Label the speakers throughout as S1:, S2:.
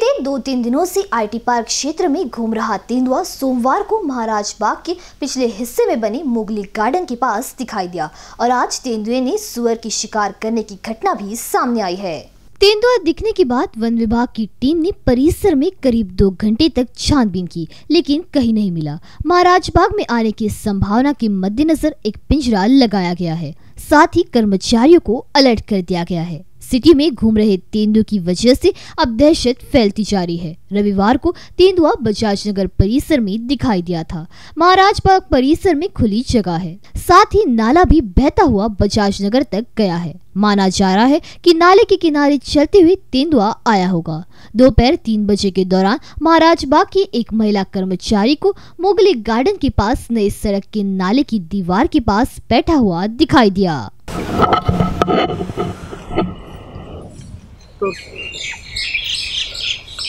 S1: बीते दो तीन दिनों से आईटी पार्क क्षेत्र में घूम रहा तेंदुआ सोमवार को महाराज बाग के पिछले हिस्से में बने मुगली गार्डन के पास दिखाई दिया और आज तेंदुए ने सुअर की शिकार करने की घटना भी सामने आई है तेंदुआ दिखने के बाद वन विभाग की टीम ने परिसर में करीब दो घंटे तक छानबीन की लेकिन कहीं नहीं मिला महाराज बाग में आने की संभावना के मद्देनजर एक पिंजरा लगाया गया है साथ ही कर्मचारियों को अलर्ट कर दिया गया है सिटी में घूम रहे तेंदुओं की वजह से अब दहशत फैलती जा रही है रविवार को तेंदुआ बजाज नगर परिसर में दिखाई दिया था महाराज बाग परिसर में खुली जगह है साथ ही नाला भी बहता हुआ बजाज नगर तक गया है माना जा रहा है कि नाले के किनारे चलते हुए तेंदुआ आया होगा दोपहर तीन बजे के दौरान महाराज बाग की एक महिला कर्मचारी को मुगली गार्डन के पास नई सड़क के नाले की दीवार के पास बैठा हुआ दिखाई दिया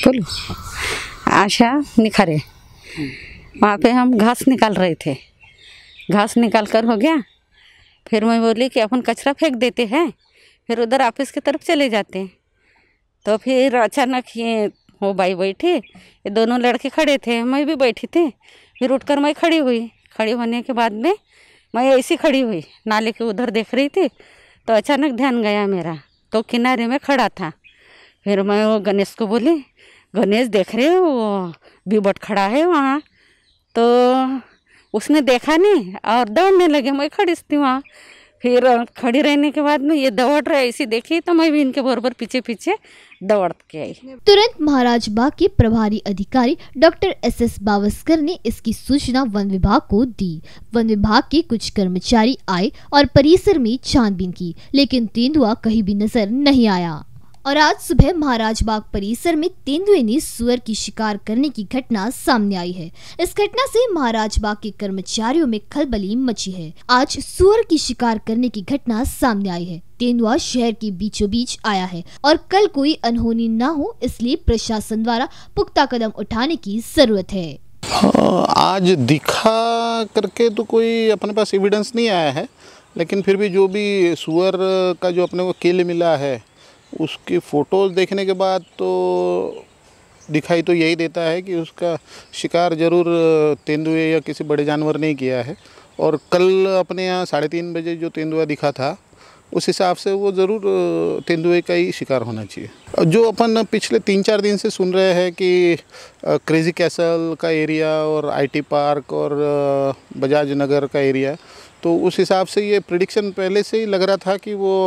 S1: बोलो
S2: आशा निखारे वहाँ पे हम घास निकाल रहे थे घास निकाल कर हो गया फिर मैं बोली कि अपन कचरा फेंक देते हैं फिर उधर ऑफिस की तरफ चले जाते हैं तो फिर अचानक ये वो भाई बैठी ये दोनों लड़के खड़े थे मैं भी बैठी थी फिर उठकर मैं खड़ी हुई खड़ी होने के बाद में मैं ऐसी खड़ी हुई नाले के उधर देख रही थी तो अचानक ध्यान गया मेरा तो किनारे में खड़ा था फिर मैं वो गणेश को बोली गणेश देख रहे हो वो बीबट खड़ा है वहाँ तो उसने देखा नहीं और दौड़ने लगे मैं खड़ी थी वहाँ फिर खड़ी रहने के बाद में ये दौड़ रहा है इसी देखी तो मैं भी इनके बरोबर पीछे पीछे दौड़ के आई
S1: तुरंत महाराज बाग के प्रभारी अधिकारी डॉक्टर एस एस बावस्कर ने इसकी सूचना वन विभाग को दी वन विभाग के कुछ कर्मचारी आए और परिसर में छानबीन की लेकिन तेंदुआ कहीं भी नजर नहीं आया और आज सुबह महाराज बाग परिसर में तेंदुए ने सुअर की शिकार करने की घटना सामने आई है इस घटना से महाराज बाग के कर्मचारियों में खलबली मची है आज सुअर की शिकार करने की घटना सामने आई है तेंदुआ शहर के बीचों बीच आया है और कल कोई अनहोनी न हो इसलिए प्रशासन द्वारा पुख्ता कदम उठाने की जरूरत है
S3: हाँ, आज दिखा करके तो कोई अपने पास एविडेंस नहीं आया है लेकिन फिर भी जो भी सुअर का जो अपने को किल मिला है उसकी फ़ोटोज़ देखने के बाद तो दिखाई तो यही देता है कि उसका शिकार ज़रूर तेंदुए या किसी बड़े जानवर ने किया है और कल अपने यहाँ साढ़े तीन बजे जो तेंदुआ दिखा था उस हिसाब से वो ज़रूर तेंदुए का ही शिकार होना चाहिए जो अपन पिछले तीन चार दिन से सुन रहे हैं कि क्रेज़ी कैसल का एरिया और आईटी पार्क और बजाज नगर का एरिया तो उस हिसाब से ये प्रिडिक्शन पहले से ही लग रहा था कि वो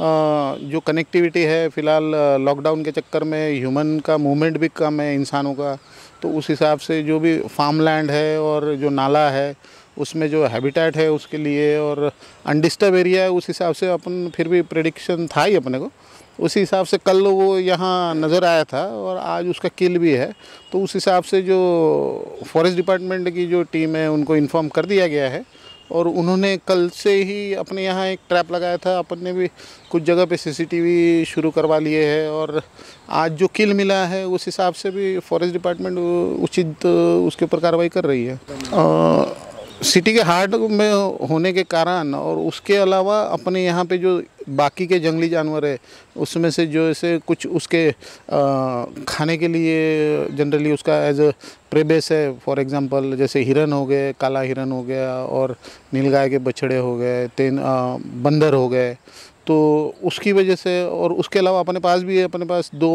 S3: जो कनेक्टिविटी है फ़िलहाल लॉकडाउन के चक्कर में ह्यूमन का मूवमेंट भी कम है इंसानों का तो उस हिसाब से जो भी फार्म लैंड है और जो नाला है उसमें जो हैबिटेट है उसके लिए और अनडिस्टर्ब एरिया है उस हिसाब से अपन फिर भी प्रडिक्शन था ही अपने को उसी हिसाब से कल वो यहाँ नज़र आया था और आज उसका किल भी है तो उस हिसाब से जो फॉरेस्ट डिपार्टमेंट की जो टीम है उनको इन्फॉर्म कर दिया गया है और उन्होंने कल से ही अपने यहाँ एक ट्रैप लगाया था अपन ने भी कुछ जगह पे सीसीटीवी शुरू करवा लिए है और आज जो किल मिला है उस हिसाब से भी फॉरेस्ट डिपार्टमेंट उचित उसके ऊपर कार्रवाई कर रही है आ, सिटी के हार्ट में होने के कारण और उसके अलावा अपने यहाँ पे जो बाकी के जंगली जानवर है उसमें से जो ऐसे कुछ उसके आ, खाने के लिए जनरली उसका एज अ प्रेबेस है फॉर एग्जांपल जैसे हिरन हो गए काला हिरन हो गया और नीलगाय के बछड़े हो गए तेन आ, बंदर हो गए तो उसकी वजह से और उसके अलावा अपने पास भी है अपने पास दो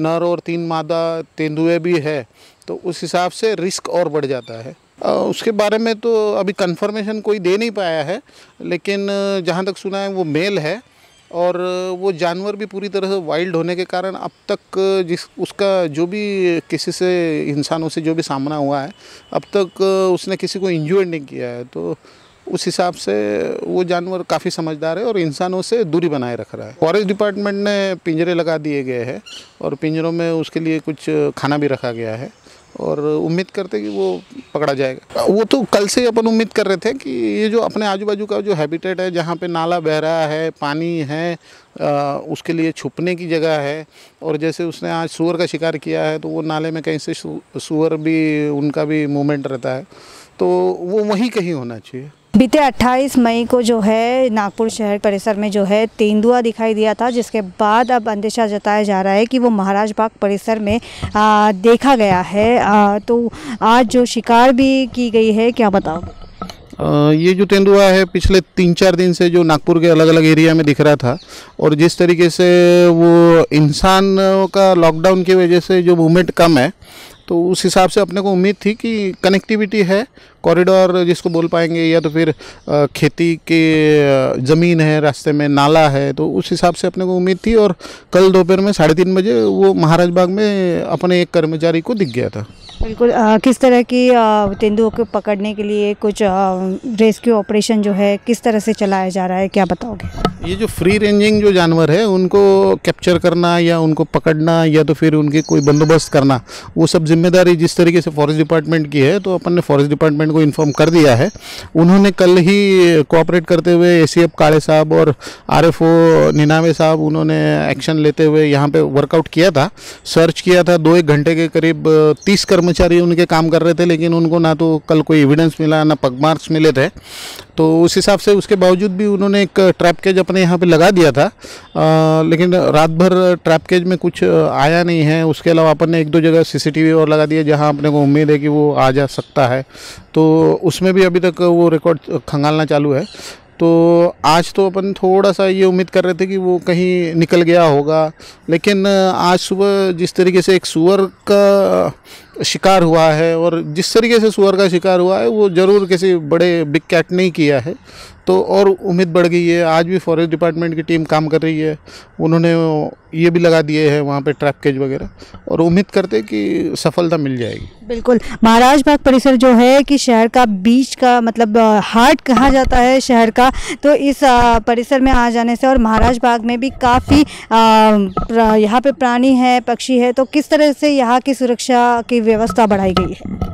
S3: नर और तीन मादा तेंदुए भी है तो उस हिसाब से रिस्क और बढ़ जाता है उसके बारे में तो अभी कंफर्मेशन कोई दे नहीं पाया है लेकिन जहाँ तक सुना है वो मेल है और वो जानवर भी पूरी तरह से वाइल्ड होने के कारण अब तक जिस उसका जो भी किसी से इंसानों से जो भी सामना हुआ है अब तक उसने किसी को इंजोर नहीं किया है तो उस हिसाब से वो जानवर काफ़ी समझदार है और इंसानों से दूरी बनाए रख रहा है फॉरेस्ट डिपार्टमेंट ने पिंजरे लगा दिए गए हैं और पिंजरों में उसके लिए कुछ खाना भी रखा गया है और उम्मीद करते कि वो पकड़ा जाएगा वो तो कल से अपन उम्मीद कर रहे थे कि ये जो अपने आजू बाजू का जो हैबिटेट है जहाँ पे नाला बह रहा है पानी है आ, उसके लिए छुपने की जगह है और जैसे उसने आज सुअर का शिकार किया है तो वो नाले में कहीं से सुअर भी उनका भी मूवमेंट रहता है तो वो वहीं कहीं होना चाहिए
S2: बीते 28 मई को जो है नागपुर शहर परिसर में जो है तेंदुआ दिखाई दिया था जिसके बाद अब अंदेशा जताया जा रहा है कि वो महाराज बाग परिसर में आ, देखा गया है आ, तो आज जो शिकार भी की गई है क्या बताओ
S3: ये जो तेंदुआ है पिछले तीन चार दिन से जो नागपुर के अलग अलग एरिया में दिख रहा था और जिस तरीके से वो इंसान का लॉकडाउन की वजह से जो मूवमेंट कम है तो उस हिसाब से अपने को उम्मीद थी कि कनेक्टिविटी है कॉरिडोर जिसको बोल पाएंगे या तो फिर खेती के ज़मीन है रास्ते में नाला है तो उस हिसाब से अपने को उम्मीद थी और कल दोपहर में साढ़े तीन बजे वो महाराज बाग में अपने एक कर्मचारी को दिख गया था
S2: बिल्कुल आ, किस तरह की तेंदुओं को पकड़ने के लिए कुछ रेस्क्यू ऑपरेशन जो है किस तरह से चलाया जा रहा है क्या बताओगे
S3: ये जो फ्री रेंजिंग जो जानवर है उनको कैप्चर करना या उनको पकड़ना या तो फिर उनके कोई बंदोबस्त करना वो सब जिम्मेदारी जिस तरीके से फॉरेस्ट डिपार्टमेंट की है तो अपन ने फॉरेस्ट डिपार्टमेंट को इन्फॉर्म कर दिया है उन्होंने कल ही कोऑपरेट करते हुए ए सी काले साहब और आर एफ साहब उन्होंने एक्शन लेते हुए यहाँ पर वर्कआउट किया था सर्च किया था दो एक घंटे के करीब तीस कर्म कर्मचारी उनके काम कर रहे थे लेकिन उनको ना तो कल कोई एविडेंस मिला ना पगमार्क्स मिले थे तो उस हिसाब से उसके बावजूद भी उन्होंने एक ट्रैप केज अपने यहाँ पे लगा दिया था आ, लेकिन रात भर ट्रैप केज में कुछ आया नहीं है उसके अलावा अपन ने एक दो जगह सीसीटीवी और लगा दिया जहाँ अपने को उम्मीद है कि वो आ जा सकता है तो उसमें भी अभी तक वो रिकॉर्ड खंगालना चालू है तो आज तो अपन थोड़ा सा ये उम्मीद कर रहे थे कि वो कहीं निकल गया होगा लेकिन आज सुबह जिस तरीके से एक सुअर का शिकार हुआ है और जिस तरीके से सुअर का शिकार हुआ है वो ज़रूर किसी बड़े बिग कैट ने ही किया है तो और उम्मीद बढ़ गई है आज भी फॉरेस्ट डिपार्टमेंट की टीम काम कर रही है उन्होंने ये भी लगा दिए हैं वहाँ पे ट्रैप केज वगैरह और उम्मीद करते कि सफलता मिल जाएगी
S2: बिल्कुल महाराज बाग परिसर जो है कि शहर का बीच का मतलब हार्ट कहा जाता है शहर का तो इस परिसर में आ जाने से और महाराज बाग में भी काफ़ी यहाँ पे प्राणी है पक्षी है तो किस तरह से यहाँ की सुरक्षा की व्यवस्था बढ़ाई गई है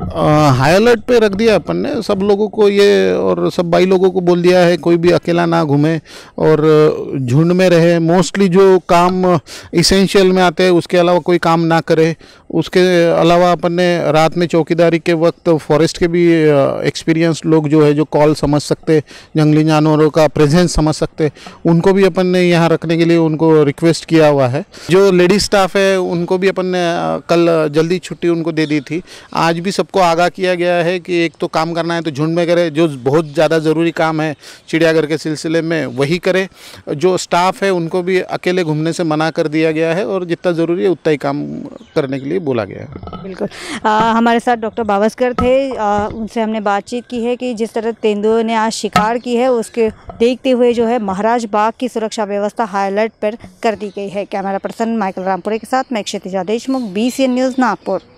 S3: हाई अलर्ट पे रख दिया अपन ने सब लोगों को ये और सब भाई लोगों को बोल दिया है है कोई भी अकेला ना घूमे और झुंड में रहे मोस्टली जो काम इसेंशियल में आते हैं उसके अलावा कोई काम ना करे उसके अलावा अपन ने रात में चौकीदारी के वक्त फॉरेस्ट के भी एक्सपीरियंस लोग जो है जो कॉल समझ सकते जंगली जानवरों का प्रेजेंस समझ सकते उनको भी अपन ने यहाँ रखने के लिए उनको रिक्वेस्ट किया हुआ है जो लेडीज स्टाफ है उनको भी अपन ने कल जल्दी छुट्टी उनको दे दी थी आज भी सबको आगाह किया गया है कि एक तो काम करना है तो झुंड में करें जो बहुत ज़्यादा ज़रूरी काम है चिड़ियाघर के सिलसिले में वही करें जो स्टाफ है उनको भी अकेले घूमने से मना कर दिया गया है और जितना ज़रूरी है उतना ही काम करने के लिए लिए बोला गया बिल्कुल
S2: आ, हमारे साथ डॉक्टर बावस्कर थे आ, उनसे हमने बातचीत की है कि जिस तरह तेंदुए ने आज शिकार की है उसके देखते हुए जो है महाराज बाग की सुरक्षा व्यवस्था हाई अलर्ट पर कर दी गई है कैमरा पर्सन माइकल रामपुरे के साथ मैं क्षेत्र देशमुख बी न्यूज़ नागपुर